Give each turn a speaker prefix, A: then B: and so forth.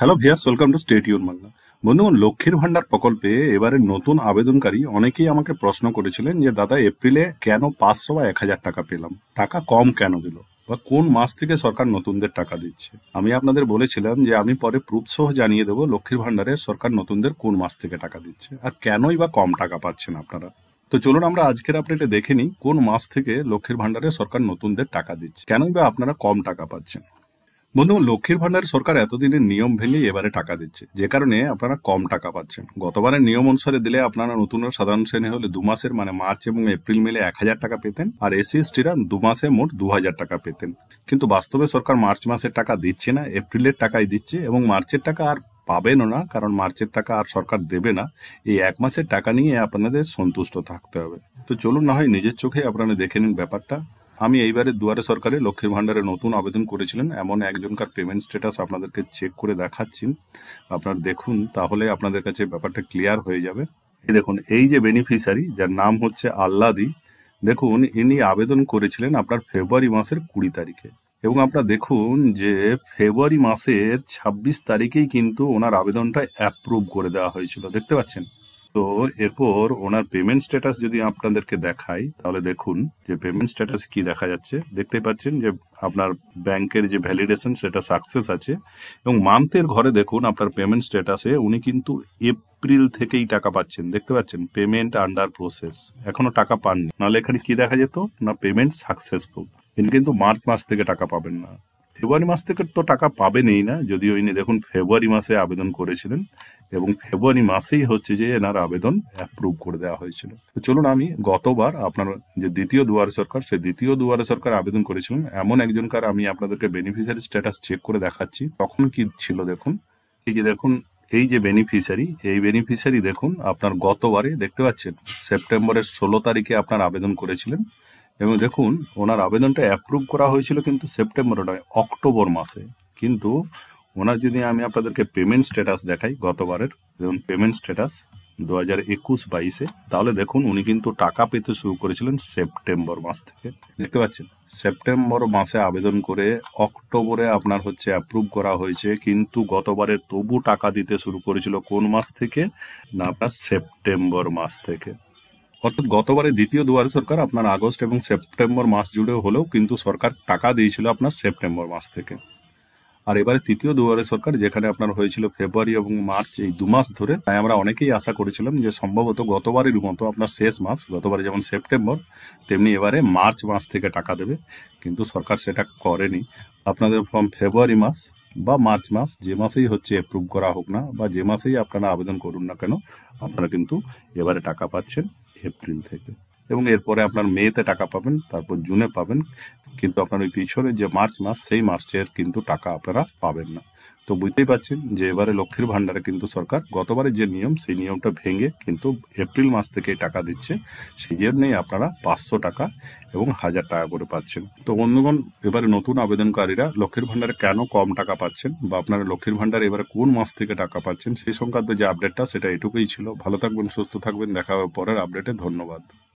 A: hello viewers welcome to state your Bangla বন্ধুগণ লক্ষ্মীর ভাণ্ডার প্রকল্পে এবারে নতুন আবেদনকারী অনেকেই আমাকে প্রশ্ন করেছিলেন যে দাদা এপ্রিলে কেন পাঁচশো বা এক হাজার টাকা পেলাম টাকা কম কেন দিল বা কোন মাস থেকে সরকার নতুনদের টাকা দিচ্ছে আমি আপনাদের বলেছিলাম যে আমি পরে প্রুফ সহ জানিয়ে দেবো লক্ষ্মীর ভাণ্ডারে সরকার নতুনদের কোন মাস থেকে টাকা দিচ্ছে আর কেনই বা কম টাকা পাচ্ছেন আপনারা তো চলুন আমরা আজকের আপডেটে দেখে নিই কোন মাস থেকে লক্ষ্মীর ভাণ্ডারে সরকার নতুনদের টাকা দিচ্ছে কেনই বা আপনারা কম টাকা পাচ্ছেন বন্ধু লক্ষ্মীর ভান্ডার সরকার এতদিনের নিয়ম ভেঙে এবারে টাকা দিচ্ছে যে কারণে আপনারা কম টাকা পাচ্ছেন গতবারের নিয়ম অনুসারে দিলে আপনারা নতুন সাধারণ শ্রেণী হলে দু মাসের মানে মার্চ এবং এপ্রিল মিলে এক হাজার টাকা পেতেন আর এস এসটিরা দু মাসে মোট দু হাজার টাকা পেতেন কিন্তু বাস্তবে সরকার মার্চ মাসের টাকা দিচ্ছে না এপ্রিলের টাকাই দিচ্ছে এবং মার্চের টাকা আর পাবেনও না কারণ মার্চের টাকা আর সরকার দেবে না এই এক মাসের টাকা নিয়ে আপনাদের সন্তুষ্ট থাকতে হবে তো চলুন না হয় নিজের চোখে আপনারা দেখে নিন ব্যাপারটা আমি এইবারে দুয়ারে সরকারে লক্ষ্মীর ভাণ্ডারে নতুন আবেদন করেছিলেন এমন একজনকার পেমেন্ট স্ট্যাটাস আপনাদেরকে চেক করে দেখাচ্ছি আপনারা দেখুন তাহলে আপনাদের কাছে ব্যাপারটা ক্লিয়ার হয়ে যাবে দেখুন এই যে বেনিফিশিয়ারি যার নাম হচ্ছে আল্লাদি দেখুন ইনি আবেদন করেছিলেন আপনার ফেব্রুয়ারি মাসের কুড়ি তারিখে এবং আপনারা দেখুন যে ফেব্রুয়ারি মাসের ২৬ তারিখেই কিন্তু ওনার আবেদনটা অ্যাপ্রুভ করে দেওয়া হয়েছিল দেখতে পাচ্ছেন তো এরপর ওনার পেমেন্ট স্ট্যাটাস যদি আপনাদেরকে দেখাই তাহলে দেখুন যে পেমেন্ট স্ট্যাটাস কি দেখা যাচ্ছে দেখতে পাচ্ছেন যে আপনার ব্যাংকের যে ভ্যালিডেশন সেটা সাকসেস আছে এবং মান্থের ঘরে দেখুন আপনার পেমেন্ট স্ট্যাটাসে উনি কিন্তু এপ্রিল থেকেই টাকা পাচ্ছেন দেখতে পাচ্ছেন পেমেন্ট আন্ডার প্রসেস এখনো টাকা পাননি নাহলে এখানে কি দেখা যেত না পেমেন্ট সাকসেসফুল ইনি কিন্তু মার্চ মাস থেকে টাকা পাবেন না ফেব্রুয়ারি মাস থেকে তো টাকা পাবেনই না যদিও ইনি দেখুন ফেব্রুয়ারি মাসে আবেদন করেছিলেন এবং ফেব্রুয়ারি মাসেই হচ্ছে যে এনার আবেদন অ্যাপ্রুভ করে দেওয়া হয়েছিল তো চলুন আমি গতবার আপনার যে দ্বিতীয় দুয়ারে সরকার সে দ্বিতীয় দুয়ারে সরকার আবেদন করেছিলেন এমন একজনকার আমি আপনাদেরকে বেনিফিশিয়ারি স্ট্যাটাস চেক করে দেখাচ্ছি তখন কি ছিল দেখুন এই যে দেখুন এই যে বেনিফিশিয়ারি এই বেনিফিশিয়ারি দেখুন আপনার গতবারে দেখতে পাচ্ছেন সেপ্টেম্বরের ষোলো তারিখে আপনার আবেদন করেছিলেন এবং দেখুন ওনার আবেদনটা অ্যাপ্রুভ করা হয়েছিল কিন্তু সেপ্টেম্বরে নয় অক্টোবর মাসে কিন্তু ওনার যদি আমি আপনাদেরকে পেমেন্ট স্ট্যাটাস দেখাই গতবারের যেমন পেমেন্ট স্ট্যাটাস দু হাজার একুশ বাইশে তাহলে দেখুন উনি কিন্তু টাকা পেতে শুরু করেছিলেন সেপ্টেম্বর মাস থেকে দেখতে পাচ্ছেন সেপ্টেম্বর মাসে আবেদন করে অক্টোবরে আপনার হচ্ছে অ্যাপ্রুভ করা হয়েছে কিন্তু গতবারে তবু টাকা দিতে শুরু করেছিল কোন মাস থেকে না আপনার সেপ্টেম্বর মাস থেকে অর্থাৎ গতবারে দ্বিতীয় দুয়ারে সরকার আপনার আগস্ট এবং সেপ্টেম্বর মাস জুড়ে হলেও কিন্তু সরকার টাকা দিয়েছিল আপনার সেপ্টেম্বর মাস থেকে আর এবারে তৃতীয় দুয়ারে সরকার যেখানে আপনার হয়েছিল ফেব্রুয়ারি এবং মার্চ এই দু মাস ধরে তাই আমরা অনেকেই আশা করেছিলাম যে সম্ভবত গতবারের মতো আপনার শেষ মাস গতবারে যেমন সেপ্টেম্বর তেমনি এবারে মার্চ মাস থেকে টাকা দেবে কিন্তু সরকার সেটা করেনি আপনাদের ফ্রম ফেব্রুয়ারি মাস বা মার্চ মাস যে মাসেই হচ্ছে অ্যাপ্রুভ করা হোক না বা যে মাসেই আপনারা আবেদন করুন না কেন আপনারা কিন্তু এবারে টাকা পাচ্ছেন এপ্রিল থেকে এবং এরপরে আপনার মেতে টাকা পাবেন তারপর জুনে পাবেন কিন্তু আপনার ওই পিছনে যে মার্চ মাস সেই মার্চের কিন্তু টাকা আপনারা পাবেন না তো বুঝতেই পারছেন যে এবারে লক্ষ্মীর ভাণ্ডারে কিন্তু সরকার গতবারে যে নিয়ম সেই নিয়মটা ভেঙে কিন্তু এপ্রিল মাস থেকে টাকা দিচ্ছে সেই জন্যেই আপনারা পাঁচশো টাকা এবং হাজার টাকা করে পাচ্ছেন তো অন্যগণ এবারে নতুন আবেদনকারীরা লক্ষ্মীর ভাণ্ডারে কেন কম টাকা পাচ্ছেন বা আপনারা লক্ষ্মীর ভান্ডারে এবারে কোন মাস থেকে টাকা পাচ্ছেন সেই সংক্রান্ত যে আপডেটটা সেটা এটুকুই ছিল ভালো থাকবেন সুস্থ থাকবেন দেখা পরের আপডেটে ধন্যবাদ